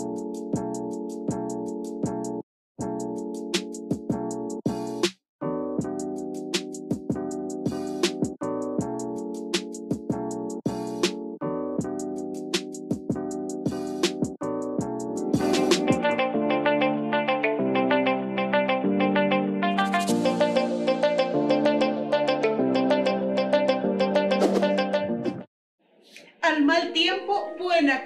Thank you.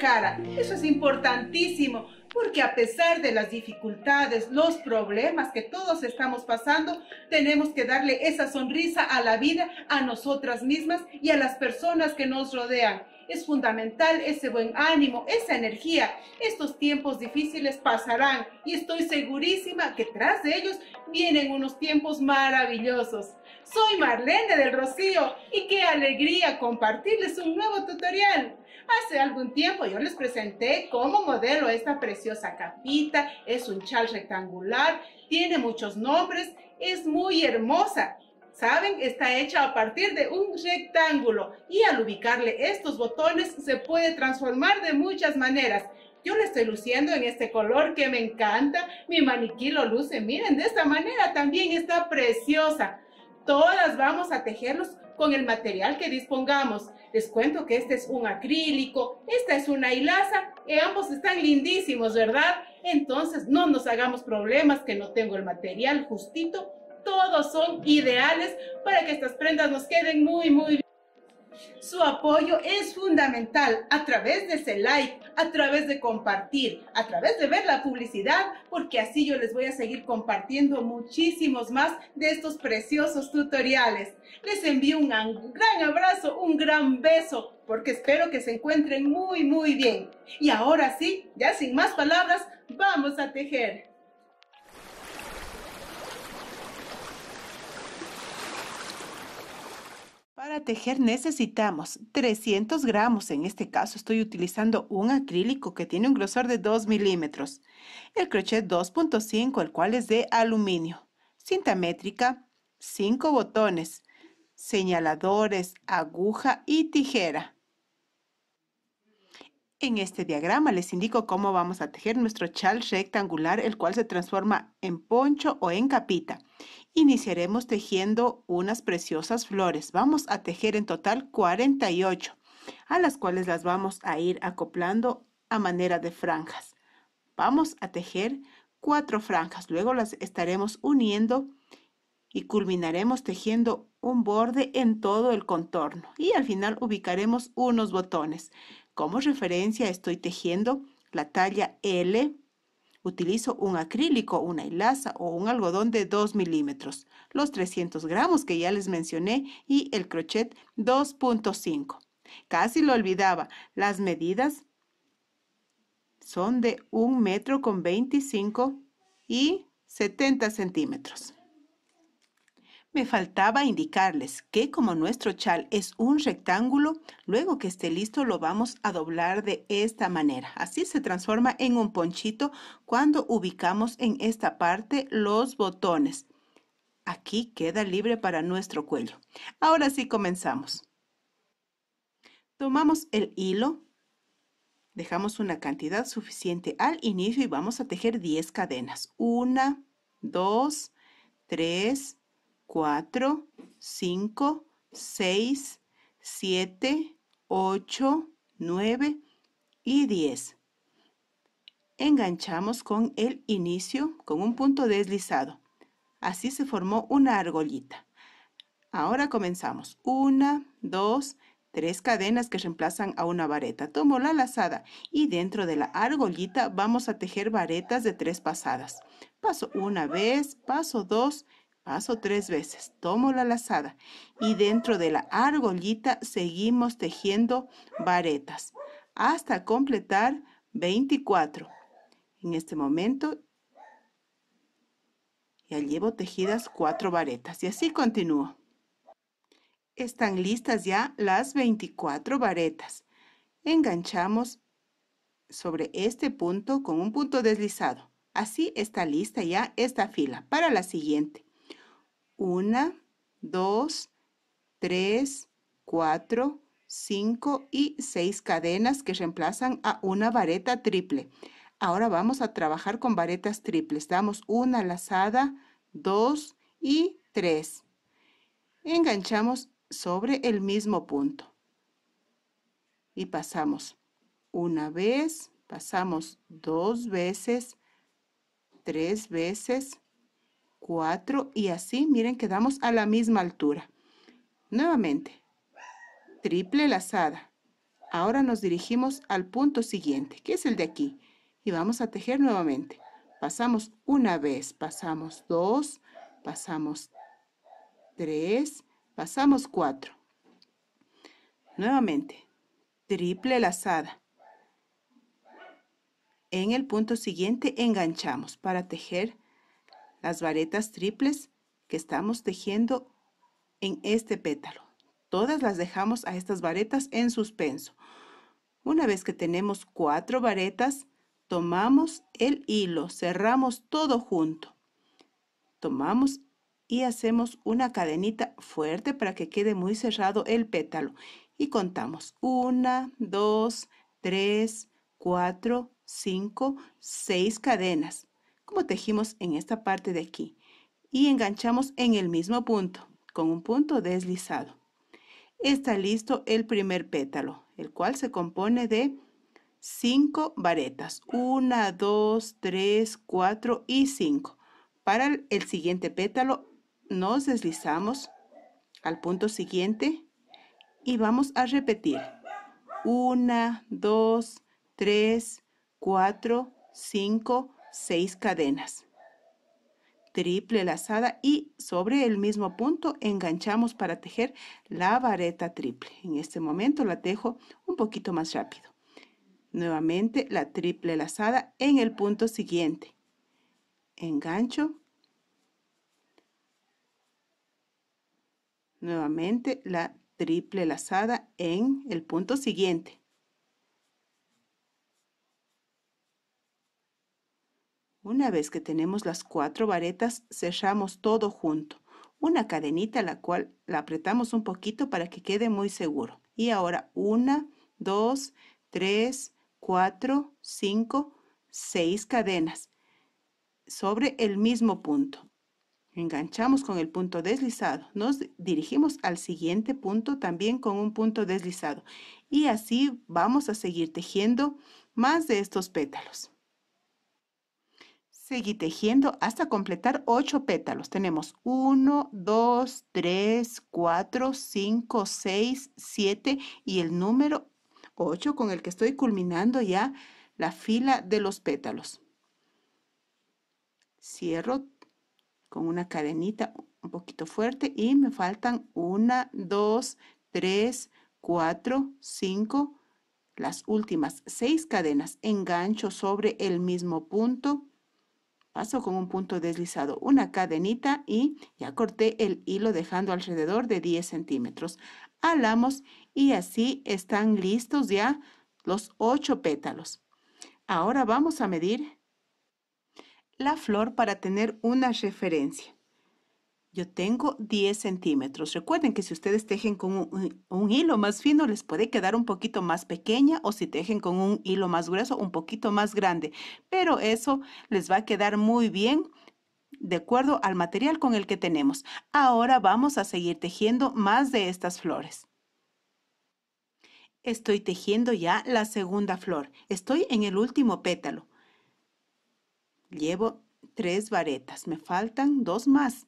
cara. Eso es importantísimo, porque a pesar de las dificultades, los problemas que todos estamos pasando, tenemos que darle esa sonrisa a la vida, a nosotras mismas y a las personas que nos rodean. Es fundamental ese buen ánimo, esa energía. Estos tiempos difíciles pasarán y estoy segurísima que tras ellos vienen unos tiempos maravillosos. Soy Marlene del Rocío y qué alegría compartirles un nuevo tutorial. Hace algún tiempo yo les presenté como modelo esta preciosa capita, es un chal rectangular, tiene muchos nombres, es muy hermosa. ¿Saben? Está hecha a partir de un rectángulo y al ubicarle estos botones se puede transformar de muchas maneras. Yo la estoy luciendo en este color que me encanta. Mi maniquí lo luce, miren, de esta manera también está preciosa. Todas vamos a tejerlos con el material que dispongamos. Les cuento que este es un acrílico, esta es una hilaza, y ambos están lindísimos, ¿verdad? Entonces no nos hagamos problemas que no tengo el material justito. Todos son ideales para que estas prendas nos queden muy, muy su apoyo es fundamental a través de ese like, a través de compartir, a través de ver la publicidad, porque así yo les voy a seguir compartiendo muchísimos más de estos preciosos tutoriales. Les envío un gran abrazo, un gran beso, porque espero que se encuentren muy, muy bien. Y ahora sí, ya sin más palabras, vamos a tejer. Para tejer necesitamos 300 gramos, en este caso estoy utilizando un acrílico que tiene un grosor de 2 milímetros, el crochet 2.5, el cual es de aluminio, cinta métrica, 5 botones, señaladores, aguja y tijera. En este diagrama les indico cómo vamos a tejer nuestro chal rectangular, el cual se transforma en poncho o en capita. Iniciaremos tejiendo unas preciosas flores. Vamos a tejer en total 48, a las cuales las vamos a ir acoplando a manera de franjas. Vamos a tejer cuatro franjas, luego las estaremos uniendo y culminaremos tejiendo un borde en todo el contorno y al final ubicaremos unos botones. Como referencia estoy tejiendo la talla L. Utilizo un acrílico, una hilaza o un algodón de 2 milímetros, los 300 gramos que ya les mencioné y el crochet 2.5. Casi lo olvidaba, las medidas son de 1 metro con 25 y 70 centímetros. Me faltaba indicarles que como nuestro chal es un rectángulo, luego que esté listo lo vamos a doblar de esta manera. Así se transforma en un ponchito cuando ubicamos en esta parte los botones. Aquí queda libre para nuestro cuello. Ahora sí comenzamos. Tomamos el hilo, dejamos una cantidad suficiente al inicio y vamos a tejer 10 cadenas. 1, 2, 3, 4, 5, 6, 7, 8, 9 y 10. Enganchamos con el inicio con un punto deslizado. Así se formó una argollita. Ahora comenzamos. Una, dos, tres cadenas que reemplazan a una vareta. Tomo la lazada y dentro de la argollita vamos a tejer varetas de tres pasadas. Paso una vez, paso dos, Paso tres veces, tomo la lazada y dentro de la argollita seguimos tejiendo varetas hasta completar 24. En este momento ya llevo tejidas cuatro varetas y así continúo. Están listas ya las 24 varetas. Enganchamos sobre este punto con un punto deslizado. Así está lista ya esta fila para la siguiente. 1, 2, 3, 4, 5 y 6 cadenas que reemplazan a una vareta triple. Ahora vamos a trabajar con varetas triples. Damos una lazada, 2 y 3. Enganchamos sobre el mismo punto. Y pasamos una vez, pasamos dos veces, tres veces, 4 y así, miren, quedamos a la misma altura. Nuevamente, triple lazada. Ahora nos dirigimos al punto siguiente, que es el de aquí. Y vamos a tejer nuevamente. Pasamos una vez, pasamos dos, pasamos tres, pasamos cuatro. Nuevamente, triple lazada. En el punto siguiente enganchamos para tejer las varetas triples que estamos tejiendo en este pétalo. Todas las dejamos a estas varetas en suspenso. Una vez que tenemos cuatro varetas, tomamos el hilo, cerramos todo junto. Tomamos y hacemos una cadenita fuerte para que quede muy cerrado el pétalo. Y contamos una, dos, tres, cuatro, cinco, seis cadenas tejimos en esta parte de aquí y enganchamos en el mismo punto con un punto deslizado. Está listo el primer pétalo, el cual se compone de 5 varetas, 1, 2, 3, 4 y 5. Para el siguiente pétalo nos deslizamos al punto siguiente y vamos a repetir. 1, 2, 3, 4, 5, seis cadenas. Triple lazada y sobre el mismo punto enganchamos para tejer la vareta triple. En este momento la tejo un poquito más rápido. Nuevamente la triple lazada en el punto siguiente. Engancho. Nuevamente la triple lazada en el punto siguiente Una vez que tenemos las cuatro varetas, cerramos todo junto. Una cadenita la cual la apretamos un poquito para que quede muy seguro. Y ahora una, dos, tres, cuatro, cinco, seis cadenas sobre el mismo punto. Enganchamos con el punto deslizado. Nos dirigimos al siguiente punto también con un punto deslizado. Y así vamos a seguir tejiendo más de estos pétalos. Seguí tejiendo hasta completar 8 pétalos. Tenemos 1, 2, 3, 4, 5, 6, 7 y el número 8 con el que estoy culminando ya la fila de los pétalos. Cierro con una cadenita un poquito fuerte y me faltan 1, 2, 3, 4, 5, las últimas 6 cadenas. Engancho sobre el mismo punto Paso con un punto deslizado una cadenita y ya corté el hilo dejando alrededor de 10 centímetros. Alamos y así están listos ya los 8 pétalos. Ahora vamos a medir la flor para tener una referencia. Yo tengo 10 centímetros. Recuerden que si ustedes tejen con un, hilo más fino, les puede quedar un poquito más pequeña o si tejen con un hilo más grueso, un poquito más grande. Pero eso les va a quedar muy bien de acuerdo al material con el que tenemos. Ahora vamos a seguir tejiendo más de estas flores. Estoy tejiendo ya la segunda flor. Estoy en el último pétalo. Llevo tres varetas. Me faltan dos más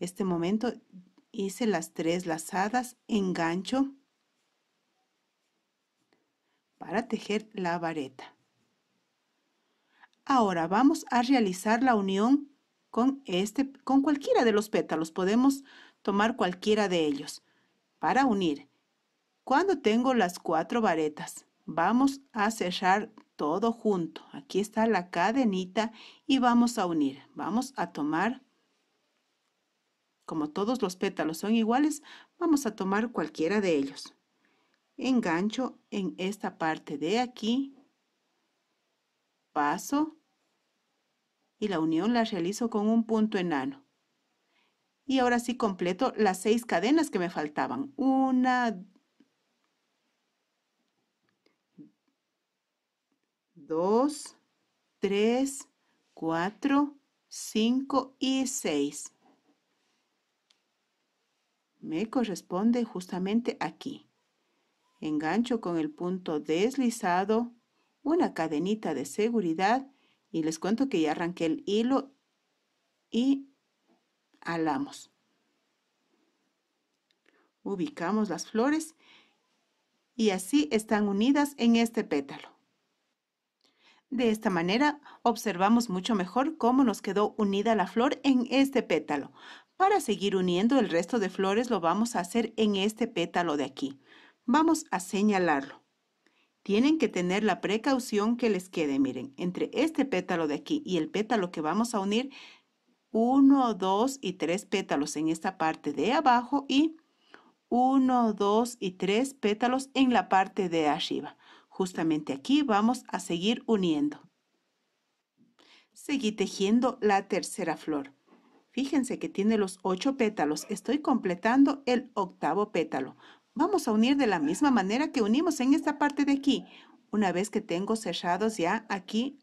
este momento hice las tres lazadas engancho para tejer la vareta ahora vamos a realizar la unión con este con cualquiera de los pétalos podemos tomar cualquiera de ellos para unir cuando tengo las cuatro varetas vamos a cerrar todo junto aquí está la cadenita y vamos a unir vamos a tomar como todos los pétalos son iguales, vamos a tomar cualquiera de ellos. Engancho en esta parte de aquí, paso y la unión la realizo con un punto enano. Y ahora sí completo las seis cadenas que me faltaban. Una, dos, tres, cuatro, cinco y seis me corresponde justamente aquí. Engancho con el punto deslizado una cadenita de seguridad y les cuento que ya arranqué el hilo y alamos. Ubicamos las flores y así están unidas en este pétalo. De esta manera observamos mucho mejor cómo nos quedó unida la flor en este pétalo. Para seguir uniendo el resto de flores lo vamos a hacer en este pétalo de aquí. Vamos a señalarlo. Tienen que tener la precaución que les quede, miren, entre este pétalo de aquí y el pétalo que vamos a unir, uno, dos y tres pétalos en esta parte de abajo y uno, dos y tres pétalos en la parte de arriba. Justamente aquí vamos a seguir uniendo. Seguí tejiendo la tercera flor. Fíjense que tiene los ocho pétalos. Estoy completando el octavo pétalo. Vamos a unir de la misma manera que unimos en esta parte de aquí. Una vez que tengo cerrados ya aquí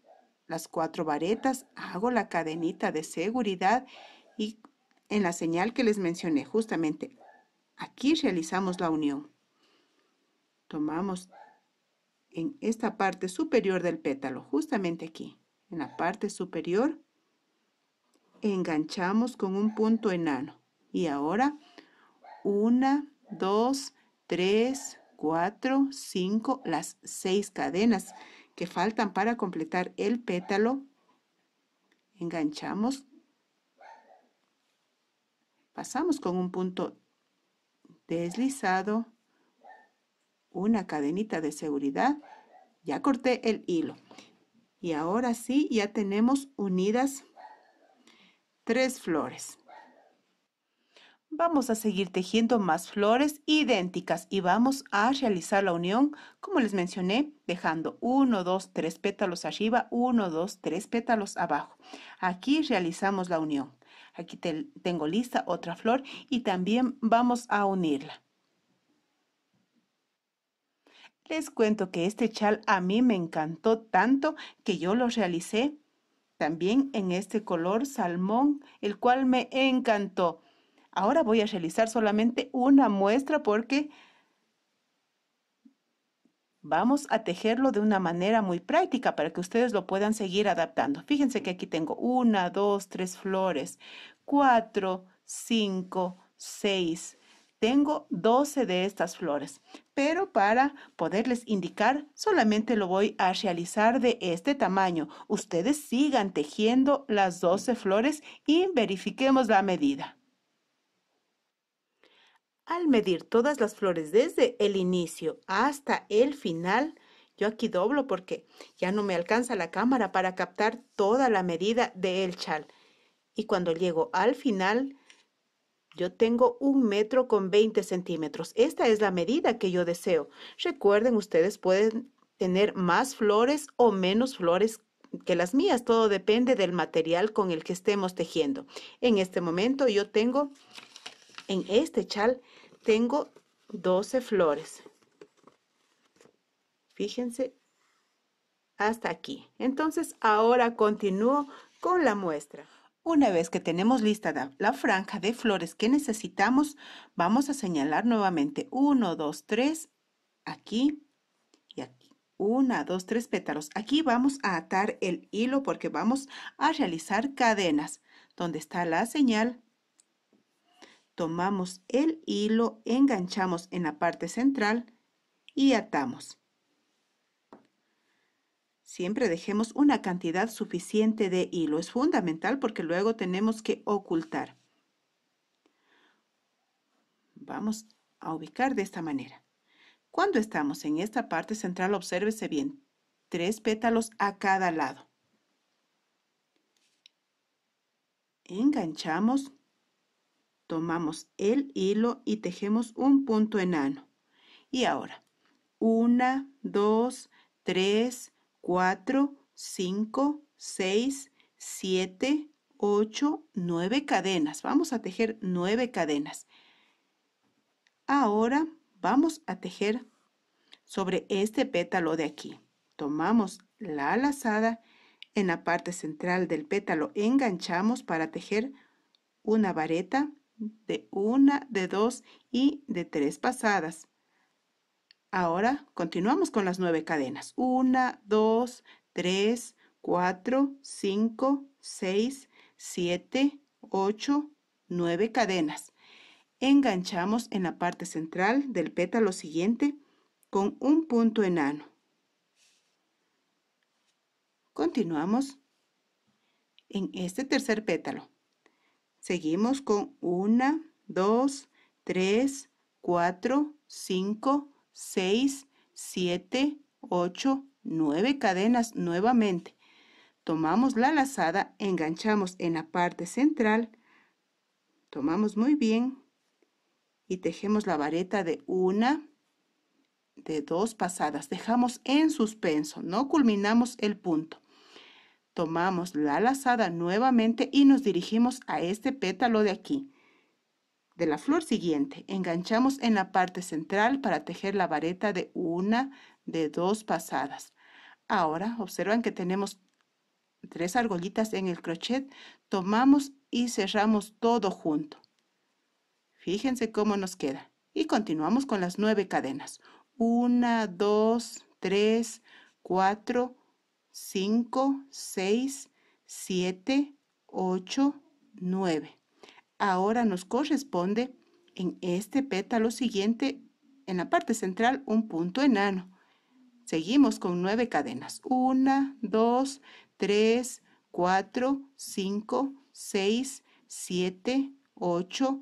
las cuatro varetas, hago la cadenita de seguridad y en la señal que les mencioné, justamente aquí realizamos la unión. Tomamos en esta parte superior del pétalo, justamente aquí, en la parte superior enganchamos con un punto enano. Y ahora, una, dos, tres, cuatro, cinco, las seis cadenas que faltan para completar el pétalo. Enganchamos. Pasamos con un punto deslizado, una cadenita de seguridad. Ya corté el hilo. Y ahora sí, ya tenemos unidas tres flores. Vamos a seguir tejiendo más flores idénticas y vamos a realizar la unión, como les mencioné, dejando uno, dos, tres pétalos arriba, 1, dos, tres pétalos abajo. Aquí realizamos la unión. Aquí tengo lista otra flor y también vamos a unirla. Les cuento que este chal a mí me encantó tanto que yo lo realicé también en este color salmón, el cual me encantó. Ahora voy a realizar solamente una muestra porque vamos a tejerlo de una manera muy práctica para que ustedes lo puedan seguir adaptando. Fíjense que aquí tengo una, dos, tres flores, cuatro, cinco, seis, tengo 12 de estas flores, pero para poderles indicar solamente lo voy a realizar de este tamaño. Ustedes sigan tejiendo las 12 flores y verifiquemos la medida. Al medir todas las flores desde el inicio hasta el final, yo aquí doblo porque ya no me alcanza la cámara para captar toda la medida del chal. Y cuando llego al final, yo tengo un metro con 20 centímetros. Esta es la medida que yo deseo. Recuerden, ustedes pueden tener más flores o menos flores que las mías. Todo depende del material con el que estemos tejiendo. En este momento yo tengo, en este chal, tengo 12 flores. Fíjense hasta aquí. Entonces ahora continúo con la muestra. Una vez que tenemos lista la franja de flores que necesitamos, vamos a señalar nuevamente 1, 2, 3, aquí y aquí. 1, 2, 3 pétalos. Aquí vamos a atar el hilo porque vamos a realizar cadenas. Donde está la señal, tomamos el hilo, enganchamos en la parte central y atamos. Siempre dejemos una cantidad suficiente de hilo. Es fundamental porque luego tenemos que ocultar. Vamos a ubicar de esta manera. Cuando estamos en esta parte central, obsérvese bien, tres pétalos a cada lado. Enganchamos, tomamos el hilo y tejemos un punto enano. Y ahora, una, dos, tres, 4, 5, 6, 7, 8, 9 cadenas. Vamos a tejer 9 cadenas. Ahora vamos a tejer sobre este pétalo de aquí. Tomamos la lazada en la parte central del pétalo enganchamos para tejer una vareta de una, de dos y de tres pasadas. Ahora continuamos con las nueve cadenas. 1, 2, 3, 4, 5, 6, 7, 8, 9 cadenas. Enganchamos en la parte central del pétalo siguiente con un punto enano. Continuamos en este tercer pétalo. Seguimos con 1, 2, 3, 4, 5, 6, 7, 8, 9 cadenas nuevamente. Tomamos la lazada, enganchamos en la parte central, tomamos muy bien y tejemos la vareta de una, de dos pasadas. Dejamos en suspenso, no culminamos el punto. Tomamos la lazada nuevamente y nos dirigimos a este pétalo de aquí. De la flor siguiente, enganchamos en la parte central para tejer la vareta de una de dos pasadas. Ahora, observan que tenemos tres argollitas en el crochet, tomamos y cerramos todo junto. Fíjense cómo nos queda. Y continuamos con las nueve cadenas. Una, dos, tres, cuatro, cinco, seis, siete, ocho, nueve. Ahora nos corresponde en este pétalo siguiente, en la parte central, un punto enano. Seguimos con nueve cadenas. Una, dos, tres, cuatro, cinco, seis, siete, ocho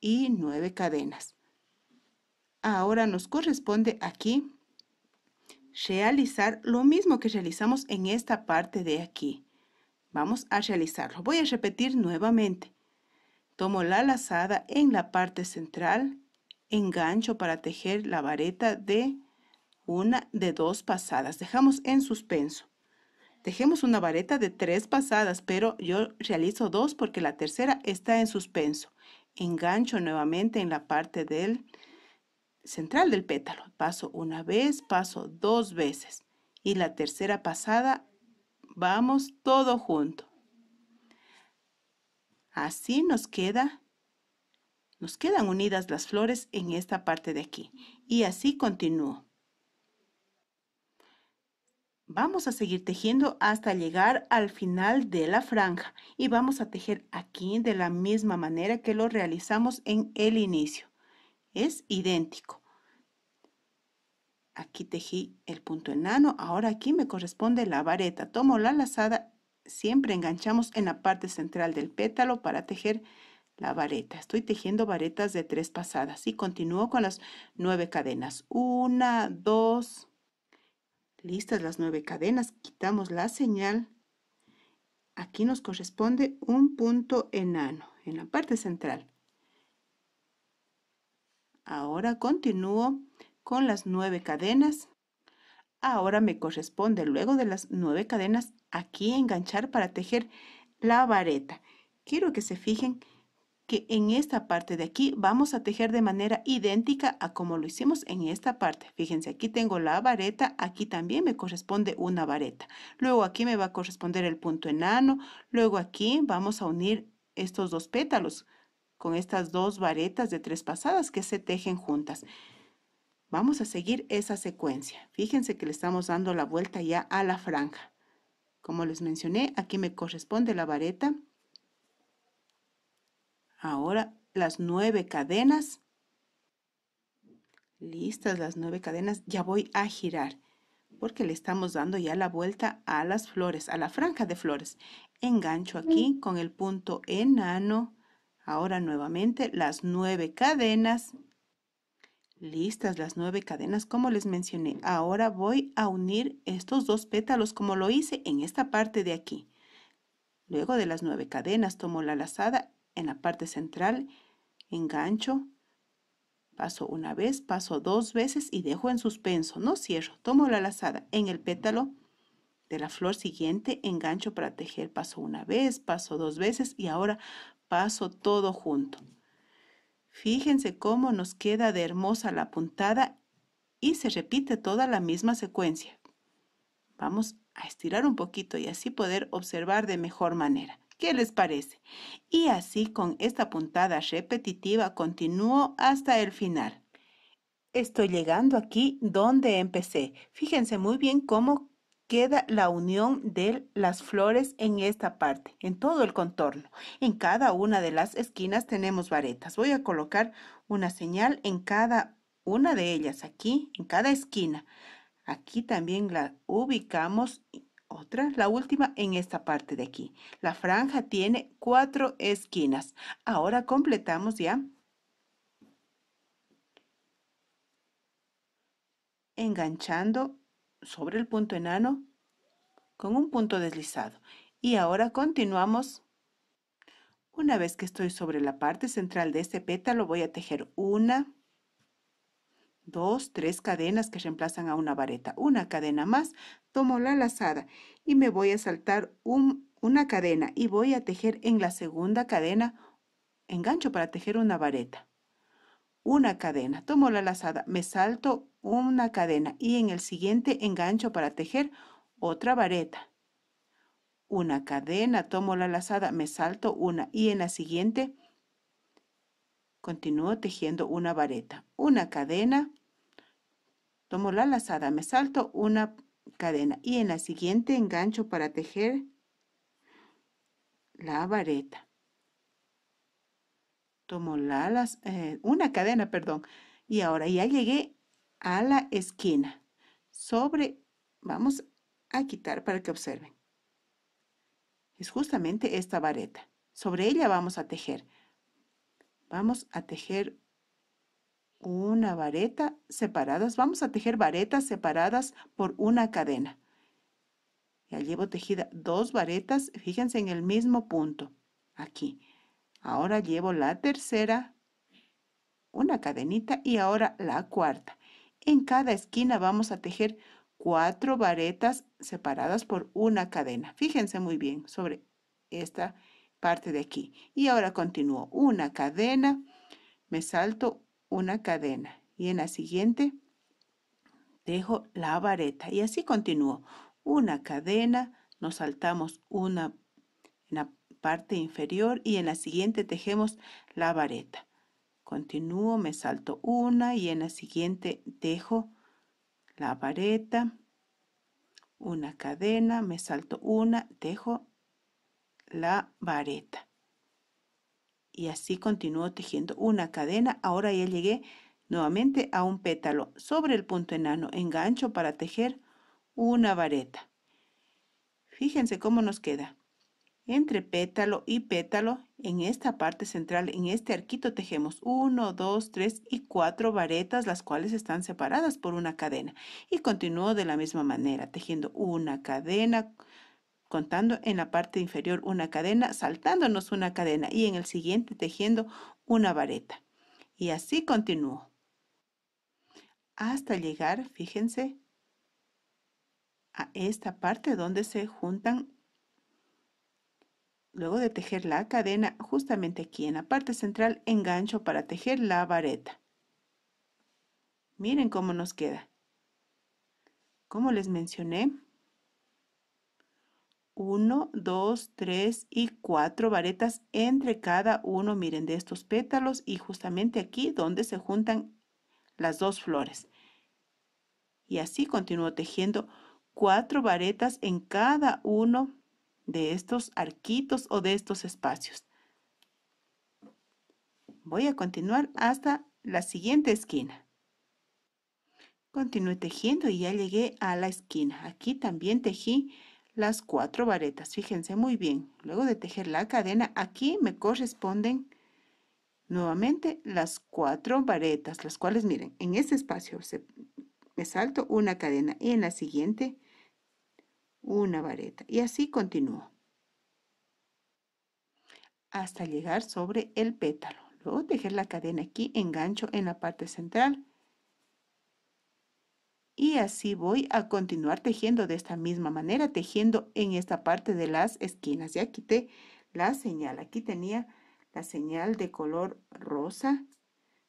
y nueve cadenas. Ahora nos corresponde aquí realizar lo mismo que realizamos en esta parte de aquí. Vamos a realizarlo. Voy a repetir nuevamente. Tomo la lazada en la parte central, engancho para tejer la vareta de una de dos pasadas. Dejamos en suspenso. tejemos una vareta de tres pasadas, pero yo realizo dos porque la tercera está en suspenso. Engancho nuevamente en la parte del central del pétalo. Paso una vez, paso dos veces. Y la tercera pasada, vamos todo junto. Así nos queda, nos quedan unidas las flores en esta parte de aquí. Y así continúo. Vamos a seguir tejiendo hasta llegar al final de la franja y vamos a tejer aquí de la misma manera que lo realizamos en el inicio. Es idéntico aquí tejí el punto enano ahora aquí me corresponde la vareta tomo la lazada Siempre enganchamos en la parte central del pétalo para tejer la vareta. Estoy tejiendo varetas de tres pasadas y continúo con las nueve cadenas. Una, dos. Listas las nueve cadenas. Quitamos la señal. Aquí nos corresponde un punto enano en la parte central. Ahora continúo con las nueve cadenas. Ahora me corresponde luego de las nueve cadenas aquí enganchar para tejer la vareta. Quiero que se fijen que en esta parte de aquí vamos a tejer de manera idéntica a como lo hicimos en esta parte. Fíjense, aquí tengo la vareta, aquí también me corresponde una vareta. Luego aquí me va a corresponder el punto enano, luego aquí vamos a unir estos dos pétalos con estas dos varetas de tres pasadas que se tejen juntas. Vamos a seguir esa secuencia. Fíjense que le estamos dando la vuelta ya a la franja. Como les mencioné, aquí me corresponde la vareta. Ahora las nueve cadenas. Listas las nueve cadenas, ya voy a girar porque le estamos dando ya la vuelta a las flores, a la franja de flores. Engancho aquí con el punto enano. Ahora nuevamente las nueve cadenas Listas las nueve cadenas como les mencioné. Ahora voy a unir estos dos pétalos como lo hice en esta parte de aquí. Luego de las nueve cadenas tomo la lazada en la parte central, engancho, paso una vez, paso dos veces y dejo en suspenso. No cierro, tomo la lazada en el pétalo de la flor siguiente, engancho para tejer, paso una vez, paso dos veces y ahora paso todo junto. Fíjense cómo nos queda de hermosa la puntada y se repite toda la misma secuencia. Vamos a estirar un poquito y así poder observar de mejor manera. ¿Qué les parece? Y así con esta puntada repetitiva continúo hasta el final. Estoy llegando aquí donde empecé. Fíjense muy bien cómo queda la unión de las flores en esta parte, en todo el contorno. En cada una de las esquinas tenemos varetas. Voy a colocar una señal en cada una de ellas, aquí, en cada esquina. Aquí también la ubicamos otra, la última en esta parte de aquí. La franja tiene cuatro esquinas. Ahora completamos ya. Enganchando sobre el punto enano con un punto deslizado. Y ahora continuamos. Una vez que estoy sobre la parte central de este pétalo, voy a tejer una, dos, tres cadenas que reemplazan a una vareta. Una cadena más, tomo la lazada y me voy a saltar un, una cadena y voy a tejer en la segunda cadena, engancho para tejer una vareta. Una cadena, tomo la lazada, me salto una cadena y en el siguiente engancho para tejer otra vareta. Una cadena, tomo la lazada, me salto una y en la siguiente continúo tejiendo una vareta. Una cadena, tomo la lazada, me salto una cadena y en la siguiente engancho para tejer la vareta. Tomo la, lazada, eh, una cadena, perdón. Y ahora ya llegué a la esquina. Sobre, vamos a quitar para que observen. Es justamente esta vareta. Sobre ella vamos a tejer. Vamos a tejer una vareta separadas. Vamos a tejer varetas separadas por una cadena. Ya llevo tejida dos varetas, fíjense en el mismo punto, aquí. Ahora llevo la tercera, una cadenita y ahora la cuarta. En cada esquina vamos a tejer cuatro varetas separadas por una cadena. Fíjense muy bien sobre esta parte de aquí. Y ahora continúo. Una cadena, me salto una cadena. Y en la siguiente dejo la vareta. Y así continúo. Una cadena, nos saltamos una en la parte inferior y en la siguiente tejemos la vareta. Continúo, me salto una y en la siguiente dejo la vareta, una cadena, me salto una, dejo la vareta. Y así continúo tejiendo una cadena. Ahora ya llegué nuevamente a un pétalo sobre el punto enano. Engancho para tejer una vareta. Fíjense cómo nos queda entre pétalo y pétalo en esta parte central en este arquito tejemos 1 2 3 y 4 varetas las cuales están separadas por una cadena y continúo de la misma manera tejiendo una cadena contando en la parte inferior una cadena saltándonos una cadena y en el siguiente tejiendo una vareta y así continúo hasta llegar fíjense a esta parte donde se juntan Luego de tejer la cadena, justamente aquí en la parte central engancho para tejer la vareta. Miren cómo nos queda. Como les mencioné, 1, 2, 3 y 4 varetas entre cada uno, miren, de estos pétalos y justamente aquí donde se juntan las dos flores. Y así continúo tejiendo cuatro varetas en cada uno de estos arquitos o de estos espacios. Voy a continuar hasta la siguiente esquina. Continué tejiendo y ya llegué a la esquina. Aquí también tejí las cuatro varetas. Fíjense muy bien. Luego de tejer la cadena, aquí me corresponden nuevamente las cuatro varetas, las cuales miren, en este espacio se, me salto una cadena y en la siguiente una vareta. Y así continuo hasta llegar sobre el pétalo. Luego tejer la cadena aquí, engancho en la parte central. Y así voy a continuar tejiendo de esta misma manera, tejiendo en esta parte de las esquinas. Ya quité la señal. Aquí tenía la señal de color rosa,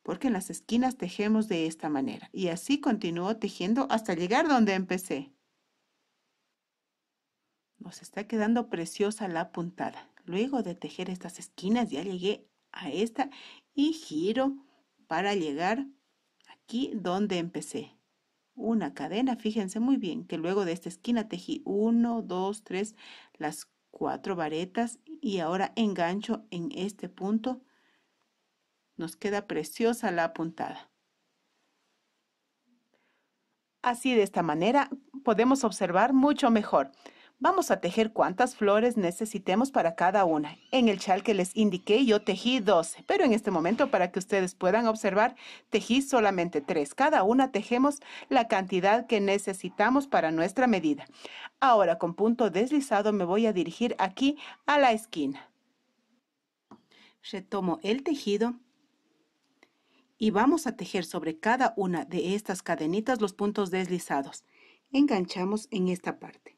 porque en las esquinas tejemos de esta manera. Y así continúo tejiendo hasta llegar donde empecé. Nos está quedando preciosa la puntada. Luego de tejer estas esquinas ya llegué a esta y giro para llegar aquí donde empecé. Una cadena, fíjense muy bien que luego de esta esquina tejí 1, 2, 3, las cuatro varetas y ahora engancho en este punto. Nos queda preciosa la puntada. Así de esta manera podemos observar mucho mejor. Vamos a tejer cuántas flores necesitemos para cada una. En el chal que les indiqué yo tejí 12, pero en este momento para que ustedes puedan observar, tejí solamente 3. Cada una tejemos la cantidad que necesitamos para nuestra medida. Ahora con punto deslizado me voy a dirigir aquí a la esquina. Retomo el tejido y vamos a tejer sobre cada una de estas cadenitas los puntos deslizados. Enganchamos en esta parte.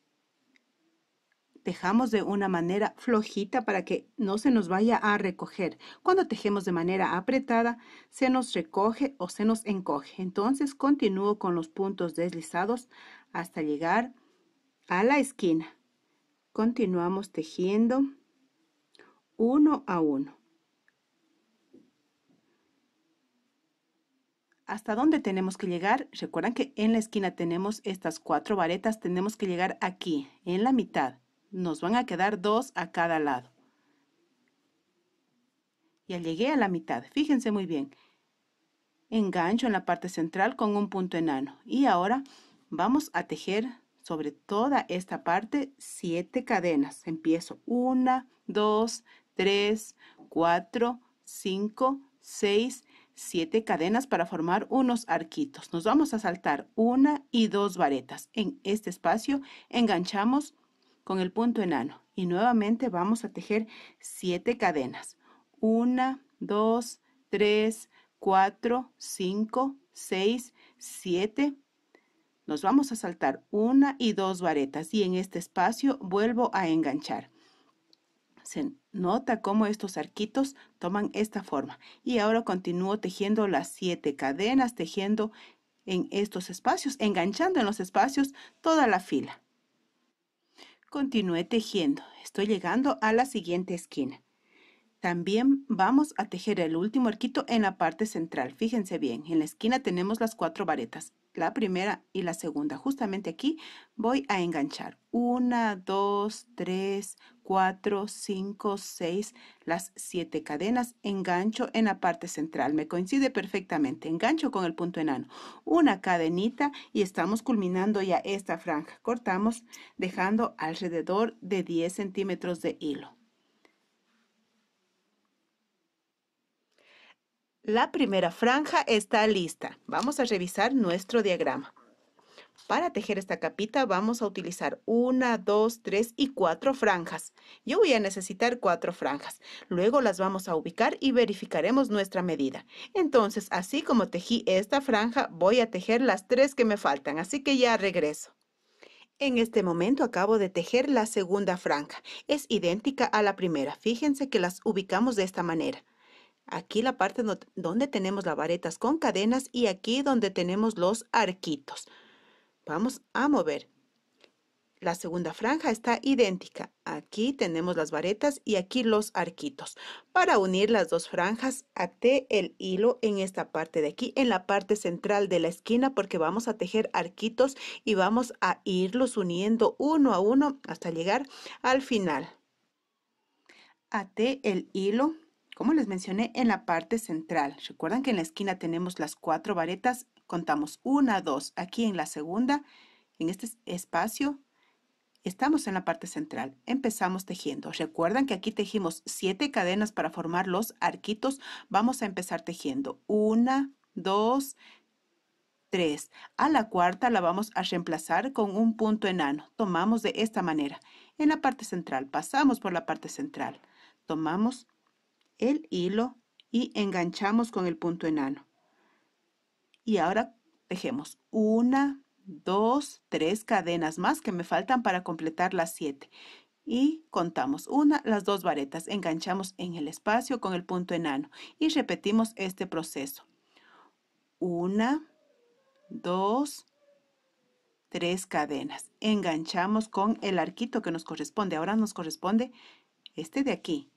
Tejamos de una manera flojita para que no se nos vaya a recoger. Cuando tejemos de manera apretada, se nos recoge o se nos encoge. Entonces continúo con los puntos deslizados hasta llegar a la esquina. Continuamos tejiendo uno a uno. ¿Hasta dónde tenemos que llegar? Recuerdan que en la esquina tenemos estas cuatro varetas, tenemos que llegar aquí, en la mitad. Nos van a quedar dos a cada lado. Ya llegué a la mitad. Fíjense muy bien. Engancho en la parte central con un punto enano. Y ahora vamos a tejer sobre toda esta parte siete cadenas. Empiezo una dos tres cuatro cinco seis siete cadenas para formar unos arquitos. Nos vamos a saltar una y dos varetas. En este espacio enganchamos con el punto enano y nuevamente vamos a tejer siete cadenas. Una, 2, 3, 4, 5, 6, siete. Nos vamos a saltar una y dos varetas y en este espacio vuelvo a enganchar. Se nota cómo estos arquitos toman esta forma. Y ahora continúo tejiendo las siete cadenas, tejiendo en estos espacios, enganchando en los espacios toda la fila. Continué tejiendo. Estoy llegando a la siguiente esquina. También vamos a tejer el último arquito en la parte central. Fíjense bien, en la esquina tenemos las cuatro varetas. La primera y la segunda. Justamente aquí voy a enganchar. Una, dos, tres, 4, 5, 6, las 7 cadenas, engancho en la parte central. Me coincide perfectamente, engancho con el punto enano. Una cadenita y estamos culminando ya esta franja. Cortamos dejando alrededor de 10 centímetros de hilo. La primera franja está lista. Vamos a revisar nuestro diagrama. Para tejer esta capita vamos a utilizar una, dos, tres y cuatro franjas. Yo voy a necesitar cuatro franjas. Luego las vamos a ubicar y verificaremos nuestra medida. Entonces, así como tejí esta franja, voy a tejer las tres que me faltan. Así que ya regreso. En este momento acabo de tejer la segunda franja. Es idéntica a la primera. Fíjense que las ubicamos de esta manera. Aquí la parte donde tenemos las varetas con cadenas y aquí donde tenemos los arquitos. Vamos a mover. La segunda franja está idéntica. Aquí tenemos las varetas y aquí los arquitos. Para unir las dos franjas, até el hilo en esta parte de aquí, en la parte central de la esquina, porque vamos a tejer arquitos y vamos a irlos uniendo uno a uno hasta llegar al final. Até el hilo como les mencioné, en la parte central. Recuerdan que en la esquina tenemos las cuatro varetas Contamos una, dos. Aquí en la segunda, en este espacio, estamos en la parte central. Empezamos tejiendo. Recuerdan que aquí tejimos siete cadenas para formar los arquitos. Vamos a empezar tejiendo. Una, dos, tres. A la cuarta la vamos a reemplazar con un punto enano. Tomamos de esta manera. En la parte central, pasamos por la parte central. Tomamos el hilo y enganchamos con el punto enano. Y ahora tejemos una, dos, tres cadenas más que me faltan para completar las siete. Y contamos una, las dos varetas, enganchamos en el espacio con el punto enano y repetimos este proceso. Una, dos, tres cadenas. Enganchamos con el arquito que nos corresponde. Ahora nos corresponde este de aquí.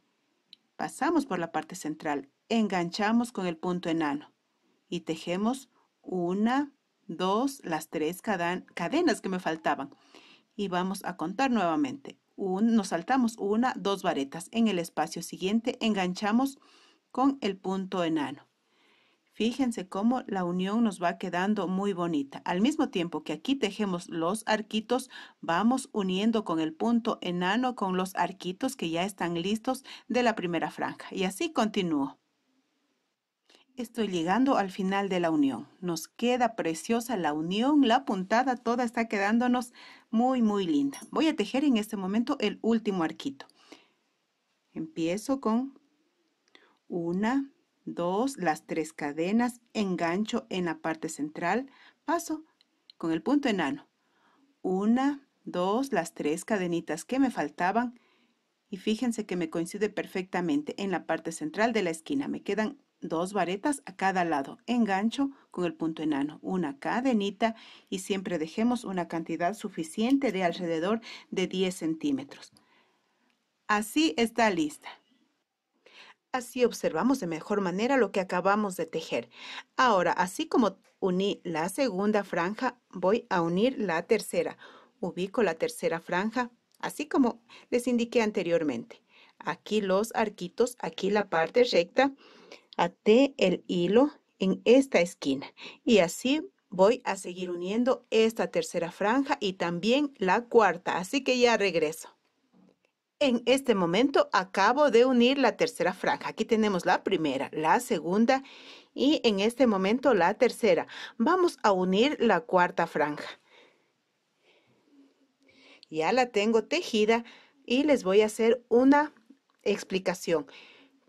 Pasamos por la parte central, enganchamos con el punto enano y tejemos una, dos, las tres cadenas que me faltaban. Y vamos a contar nuevamente. nos saltamos una, dos varetas. En el espacio siguiente enganchamos con el punto enano. Fíjense cómo la unión nos va quedando muy bonita. Al mismo tiempo que aquí tejemos los arquitos, vamos uniendo con el punto enano con los arquitos que ya están listos de la primera franja. Y así continúo. Estoy llegando al final de la unión. Nos queda preciosa la unión, la puntada toda está quedándonos muy, muy linda. Voy a tejer en este momento el último arquito. Empiezo con una, dos, las tres cadenas, engancho en la parte central, paso con el punto enano. Una, dos, las tres cadenitas que me faltaban. Y fíjense que me coincide perfectamente en la parte central de la esquina. Me quedan dos varetas a cada lado, engancho con el punto enano, una cadenita y siempre dejemos una cantidad suficiente de alrededor de 10 centímetros. Así está lista. Así observamos de mejor manera lo que acabamos de tejer. Ahora, así como uní la segunda franja, voy a unir la tercera. Ubico la tercera franja, así como les indiqué anteriormente. Aquí los arquitos, aquí la parte recta até el hilo en esta esquina y así voy a seguir uniendo esta tercera franja y también la cuarta así que ya regreso en este momento acabo de unir la tercera franja aquí tenemos la primera la segunda y en este momento la tercera vamos a unir la cuarta franja ya la tengo tejida y les voy a hacer una explicación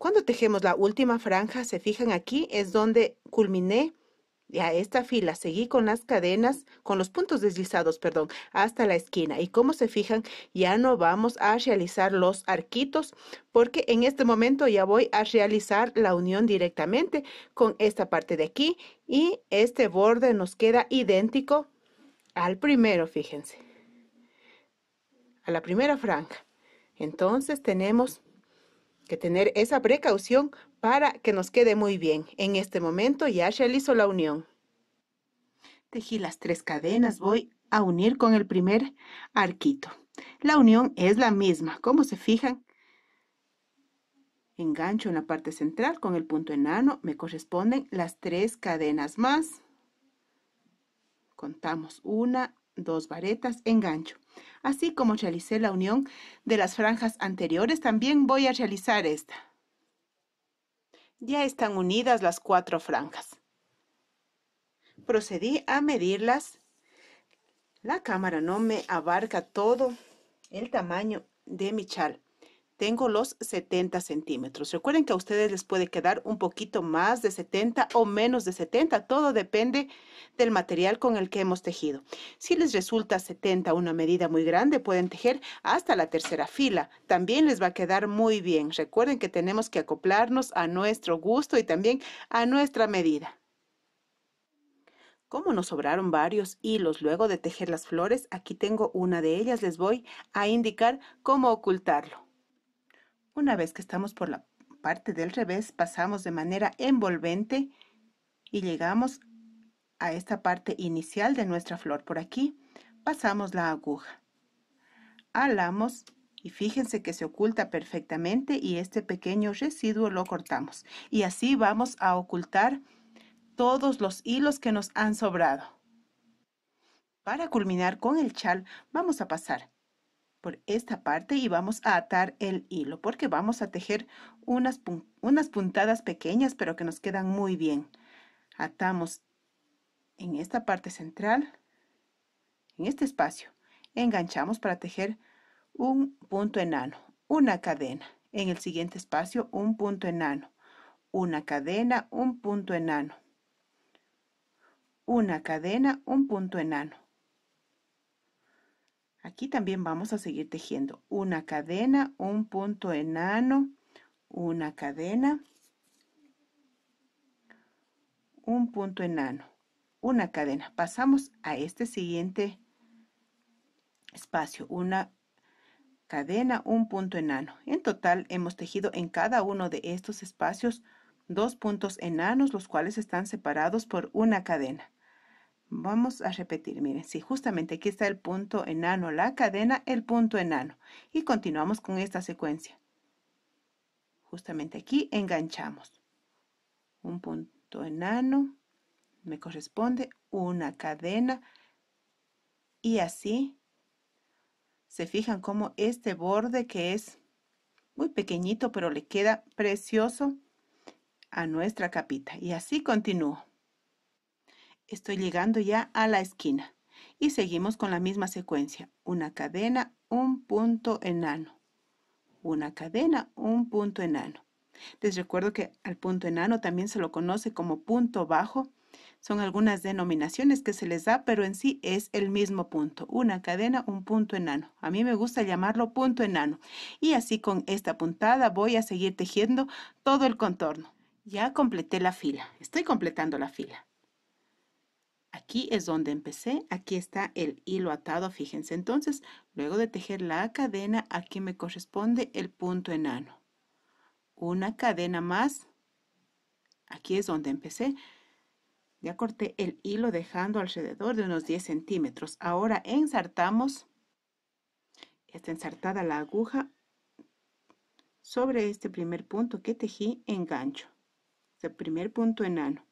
cuando tejemos la última franja, se fijan aquí, es donde culminé a esta fila. Seguí con las cadenas, con los puntos deslizados, perdón, hasta la esquina. Y como se fijan, ya no vamos a realizar los arquitos, porque en este momento ya voy a realizar la unión directamente con esta parte de aquí. Y este borde nos queda idéntico al primero, fíjense, a la primera franja. Entonces tenemos que tener esa precaución para que nos quede muy bien. En este momento ya se hizo la unión. Tejí las tres cadenas, voy a unir con el primer arquito. La unión es la misma, como se fijan. Engancho en la parte central con el punto enano, me corresponden las tres cadenas más. Contamos una, dos varetas, engancho. Así como realicé la unión de las franjas anteriores, también voy a realizar esta. Ya están unidas las cuatro franjas. Procedí a medirlas. La cámara no me abarca todo el tamaño de mi chal tengo los 70 centímetros. Recuerden que a ustedes les puede quedar un poquito más de 70 o menos de 70. Todo depende del material con el que hemos tejido. Si les resulta 70 una medida muy grande, pueden tejer hasta la tercera fila. También les va a quedar muy bien. Recuerden que tenemos que acoplarnos a nuestro gusto y también a nuestra medida. Como nos sobraron varios hilos luego de tejer las flores, aquí tengo una de ellas, les voy a indicar cómo ocultarlo. Una vez que estamos por la parte del revés, pasamos de manera envolvente y llegamos a esta parte inicial de nuestra flor. Por aquí pasamos la aguja. Alamos y fíjense que se oculta perfectamente y este pequeño residuo lo cortamos. Y así vamos a ocultar todos los hilos que nos han sobrado. Para culminar con el chal, vamos a pasar por esta parte y vamos a atar el hilo porque vamos a tejer unas, unas puntadas pequeñas pero que nos quedan muy bien. Atamos en esta parte central, en este espacio, enganchamos para tejer un punto enano, una cadena. En el siguiente espacio un punto enano, una cadena, un punto enano, una cadena, un punto enano. Aquí también vamos a seguir tejiendo una cadena, un punto enano, una cadena, un punto enano, una cadena. Pasamos a este siguiente espacio, una cadena, un punto enano. En total hemos tejido en cada uno de estos espacios dos puntos enanos, los cuales están separados por una cadena. Vamos a repetir, miren, si justamente aquí está el punto enano, la cadena, el punto enano. Y continuamos con esta secuencia. Justamente aquí enganchamos. Un punto enano, me corresponde una cadena. Y así, se fijan como este borde que es muy pequeñito, pero le queda precioso a nuestra capita. Y así continúo. Estoy llegando ya a la esquina. Y seguimos con la misma secuencia. Una cadena, un punto enano. Una cadena, un punto enano. Les recuerdo que al punto enano también se lo conoce como punto bajo. Son algunas denominaciones que se les da, pero en sí es el mismo punto. Una cadena, un punto enano. A mí me gusta llamarlo punto enano. Y así con esta puntada voy a seguir tejiendo todo el contorno. Ya completé la fila. Estoy completando la fila. Aquí es donde empecé, aquí está el hilo atado, fíjense. Entonces, luego de tejer la cadena, aquí me corresponde el punto enano. Una cadena más, aquí es donde empecé. Ya corté el hilo dejando alrededor de unos 10 centímetros. Ahora ensartamos, está ensartada la aguja sobre este primer punto que tejí engancho. el este primer punto enano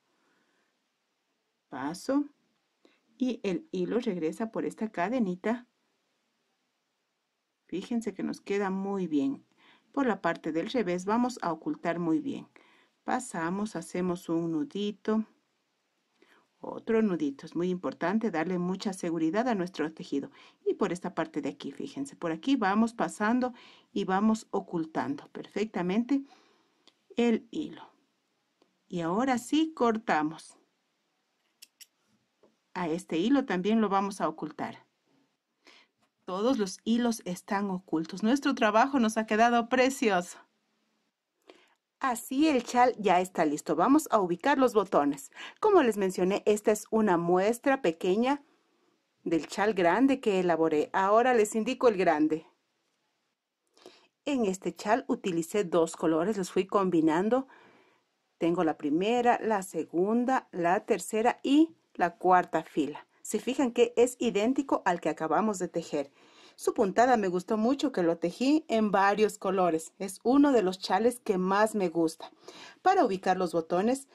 paso y el hilo regresa por esta cadenita fíjense que nos queda muy bien por la parte del revés vamos a ocultar muy bien pasamos hacemos un nudito otro nudito es muy importante darle mucha seguridad a nuestro tejido y por esta parte de aquí fíjense por aquí vamos pasando y vamos ocultando perfectamente el hilo y ahora sí cortamos a este hilo también lo vamos a ocultar. Todos los hilos están ocultos. Nuestro trabajo nos ha quedado precioso. Así el chal ya está listo. Vamos a ubicar los botones. Como les mencioné, esta es una muestra pequeña del chal grande que elaboré. Ahora les indico el grande. En este chal utilicé dos colores, los fui combinando. Tengo la primera, la segunda, la tercera y la cuarta fila. Se fijan que es idéntico al que acabamos de tejer. Su puntada me gustó mucho que lo tejí en varios colores. Es uno de los chales que más me gusta. Para ubicar los botones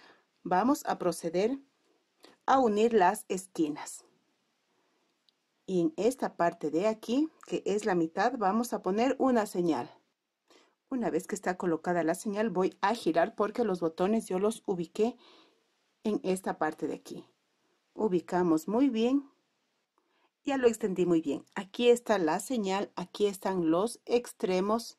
vamos a proceder a unir las esquinas. Y en esta parte de aquí, que es la mitad, vamos a poner una señal. Una vez que está colocada la señal voy a girar porque los botones yo los ubiqué en esta parte de aquí ubicamos muy bien. Ya lo extendí muy bien. Aquí está la señal, aquí están los extremos.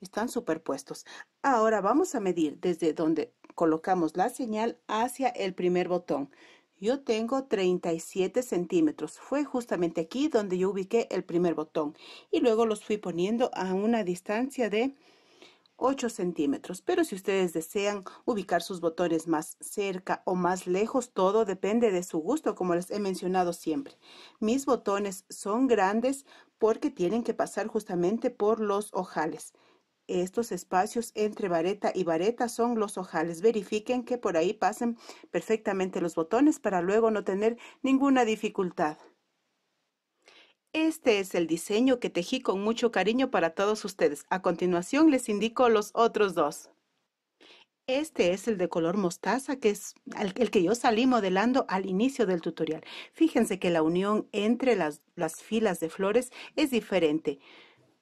Están superpuestos. Ahora vamos a medir desde donde colocamos la señal hacia el primer botón. Yo tengo 37 centímetros. Fue justamente aquí donde yo ubiqué el primer botón. Y luego los fui poniendo a una distancia de 8 centímetros, pero si ustedes desean ubicar sus botones más cerca o más lejos, todo depende de su gusto, como les he mencionado siempre. Mis botones son grandes porque tienen que pasar justamente por los ojales. Estos espacios entre vareta y vareta son los ojales. Verifiquen que por ahí pasen perfectamente los botones para luego no tener ninguna dificultad. Este es el diseño que tejí con mucho cariño para todos ustedes. A continuación les indico los otros dos. Este es el de color mostaza, que es el, que yo salí modelando al inicio del tutorial. Fíjense que la unión entre las, filas de flores es diferente.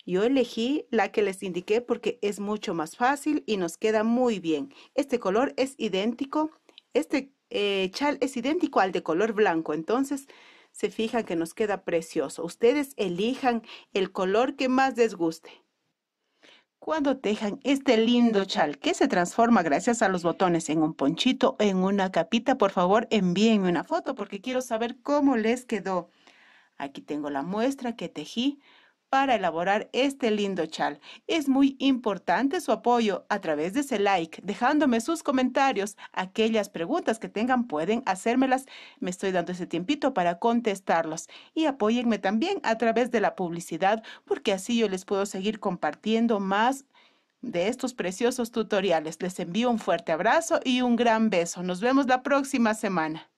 Yo elegí la que les indiqué porque es mucho más fácil y nos queda muy bien. Este color es idéntico, este eh, chal es idéntico al de color blanco, entonces se fijan que nos queda precioso. Ustedes elijan el color que más les guste. Cuando tejan este lindo chal que se transforma gracias a los botones en un ponchito, en una capita, por favor envíenme una foto porque quiero saber cómo les quedó. Aquí tengo la muestra que tejí para elaborar este lindo chal. Es muy importante su apoyo a través de ese like, dejándome sus comentarios. Aquellas preguntas que tengan pueden hacérmelas. Me estoy dando ese tiempito para contestarlos. Y apóyenme también a través de la publicidad, porque así yo les puedo seguir compartiendo más de estos preciosos tutoriales. Les envío un fuerte abrazo y un gran beso. Nos vemos la próxima semana.